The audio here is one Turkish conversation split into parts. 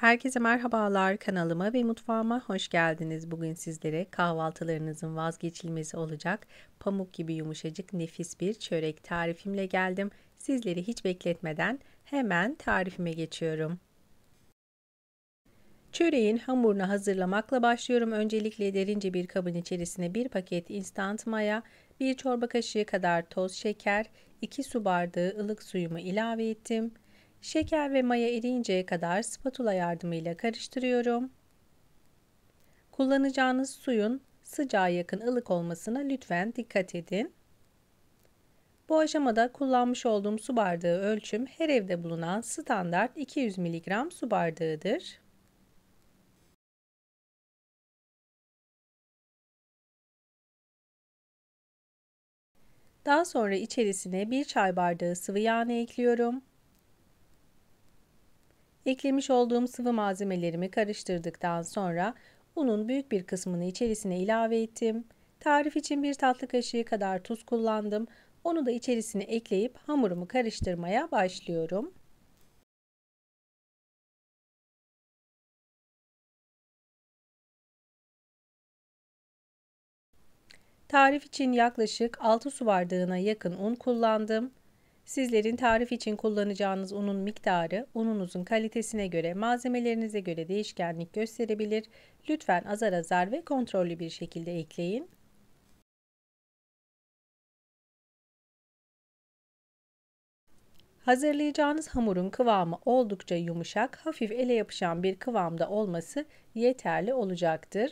Herkese merhabalar kanalıma ve mutfağıma hoş geldiniz. Bugün sizlere kahvaltılarınızın vazgeçilmezi olacak pamuk gibi yumuşacık nefis bir çörek tarifimle geldim. Sizleri hiç bekletmeden hemen tarifime geçiyorum. Çöreğin hamurunu hazırlamakla başlıyorum. Öncelikle derince bir kabın içerisine bir paket instant maya, bir çorba kaşığı kadar toz şeker, 2 su bardağı ılık suyumu ilave ettim. Şeker ve maya eriyinceye kadar spatula yardımıyla karıştırıyorum. Kullanacağınız suyun sıcağa yakın ılık olmasına lütfen dikkat edin. Bu aşamada kullanmış olduğum su bardağı ölçüm her evde bulunan standart 200 mg su bardağıdır. Daha sonra içerisine bir çay bardağı sıvı yağını ekliyorum. Eklemiş olduğum sıvı malzemelerimi karıştırdıktan sonra unun büyük bir kısmını içerisine ilave ettim. Tarif için bir tatlı kaşığı kadar tuz kullandım. Onu da içerisine ekleyip hamurumu karıştırmaya başlıyorum. Tarif için yaklaşık 6 su bardağına yakın un kullandım. Sizlerin tarif için kullanacağınız unun miktarı, ununuzun kalitesine göre, malzemelerinize göre değişkenlik gösterebilir. Lütfen azar azar ve kontrollü bir şekilde ekleyin. Hazırlayacağınız hamurun kıvamı oldukça yumuşak, hafif ele yapışan bir kıvamda olması yeterli olacaktır.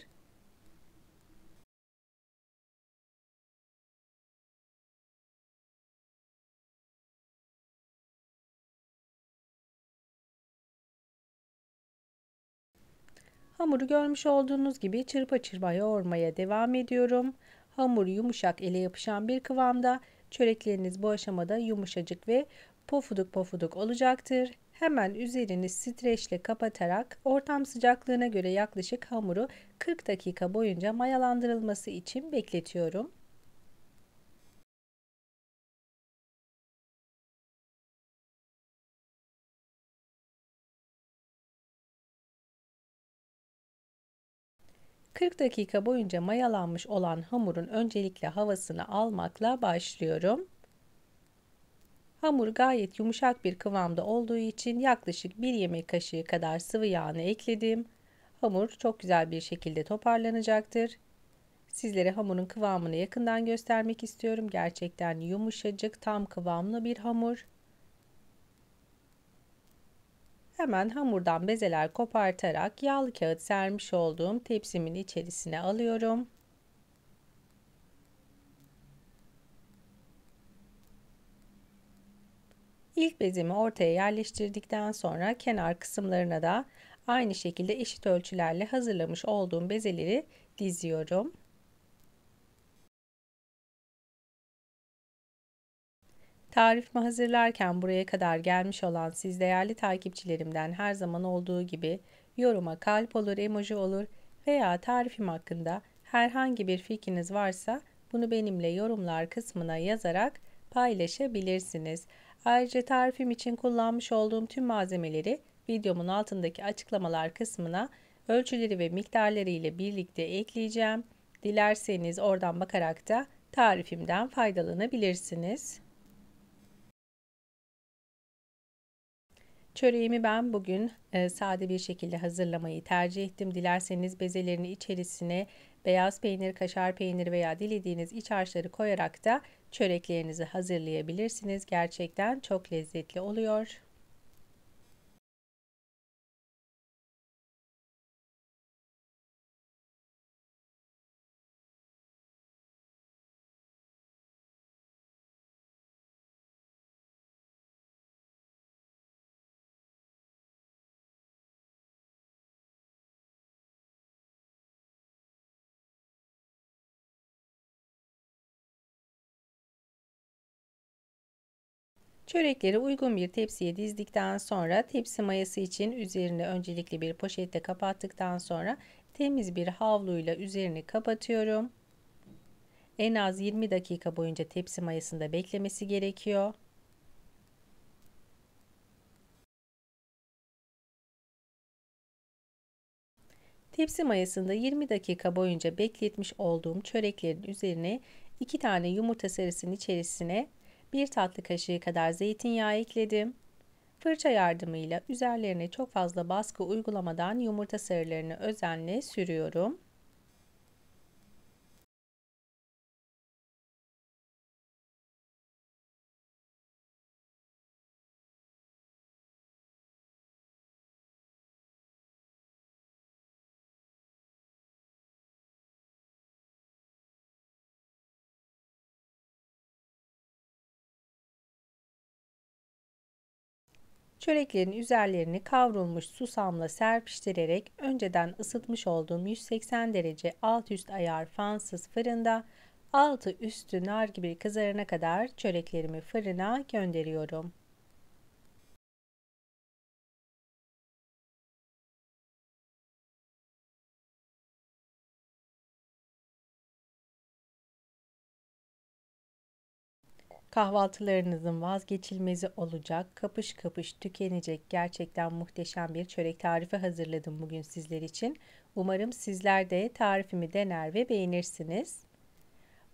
Hamuru görmüş olduğunuz gibi çırpa çırpa yoğurmaya devam ediyorum. Hamur yumuşak ele yapışan bir kıvamda. Çörekleriniz bu aşamada yumuşacık ve pofuduk pofuduk olacaktır. Hemen üzerini streçle kapatarak ortam sıcaklığına göre yaklaşık hamuru 40 dakika boyunca mayalandırılması için bekletiyorum. 40 dakika boyunca mayalanmış olan hamurun öncelikle havasını almakla başlıyorum. Hamur gayet yumuşak bir kıvamda olduğu için yaklaşık 1 yemek kaşığı kadar sıvı yağını ekledim. Hamur çok güzel bir şekilde toparlanacaktır. Sizlere hamurun kıvamını yakından göstermek istiyorum. Gerçekten yumuşacık, tam kıvamlı bir hamur. Hemen hamurdan bezeler kopartarak yağlı kağıt sermiş olduğum tepsimin içerisine alıyorum. İlk bezimi ortaya yerleştirdikten sonra kenar kısımlarına da aynı şekilde eşit ölçülerle hazırlamış olduğum bezeleri diziyorum. Tarifimi hazırlarken buraya kadar gelmiş olan siz değerli takipçilerimden her zaman olduğu gibi yoruma kalp olur, emoji olur veya tarifim hakkında herhangi bir fikriniz varsa bunu benimle yorumlar kısmına yazarak paylaşabilirsiniz. Ayrıca tarifim için kullanmış olduğum tüm malzemeleri videomun altındaki açıklamalar kısmına ölçüleri ve miktarları ile birlikte ekleyeceğim. Dilerseniz oradan bakarak da tarifimden faydalanabilirsiniz. Çöreğimi ben bugün e, sade bir şekilde hazırlamayı tercih ettim. Dilerseniz bezelerini içerisine beyaz peynir, kaşar peyniri veya dilediğiniz iç harçları koyarak da çöreklerinizi hazırlayabilirsiniz. Gerçekten çok lezzetli oluyor. Çörekleri uygun bir tepsiye dizdikten sonra tepsi mayası için üzerine öncelikle bir poşette kapattıktan sonra temiz bir havluyla üzerini kapatıyorum. En az 20 dakika boyunca tepsi mayasında beklemesi gerekiyor. Tepsi mayasında 20 dakika boyunca bekletmiş olduğum çöreklerin üzerine 2 tane yumurta sarısının içerisine 1 tatlı kaşığı kadar zeytinyağı ekledim. Fırça yardımıyla üzerlerine çok fazla baskı uygulamadan yumurta sarılarını özenle sürüyorum. Çöreklerin üzerlerini kavrulmuş susamla serpiştirerek önceden ısıtmış olduğum 180 derece alt üst ayar fansız fırında altı üstü nar gibi kızarana kadar çöreklerimi fırına gönderiyorum. Kahvaltılarınızın vazgeçilmezi olacak, kapış kapış tükenecek gerçekten muhteşem bir çörek tarifi hazırladım bugün sizler için. Umarım sizler de tarifimi dener ve beğenirsiniz.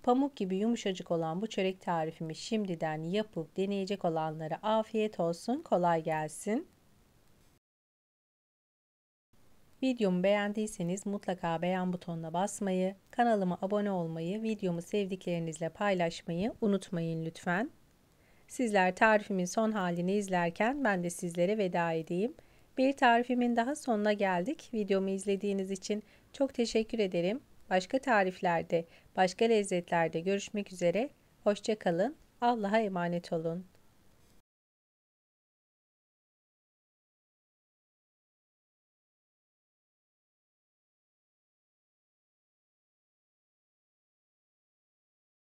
Pamuk gibi yumuşacık olan bu çörek tarifimi şimdiden yapıp deneyecek olanlara afiyet olsun, kolay gelsin. Videomu beğendiyseniz mutlaka beğen butonuna basmayı, kanalıma abone olmayı, videomu sevdiklerinizle paylaşmayı unutmayın lütfen. Sizler tarifimin son halini izlerken ben de sizlere veda edeyim. Bir tarifimin daha sonuna geldik. Videomu izlediğiniz için çok teşekkür ederim. Başka tariflerde, başka lezzetlerde görüşmek üzere. Hoşçakalın. Allah'a emanet olun.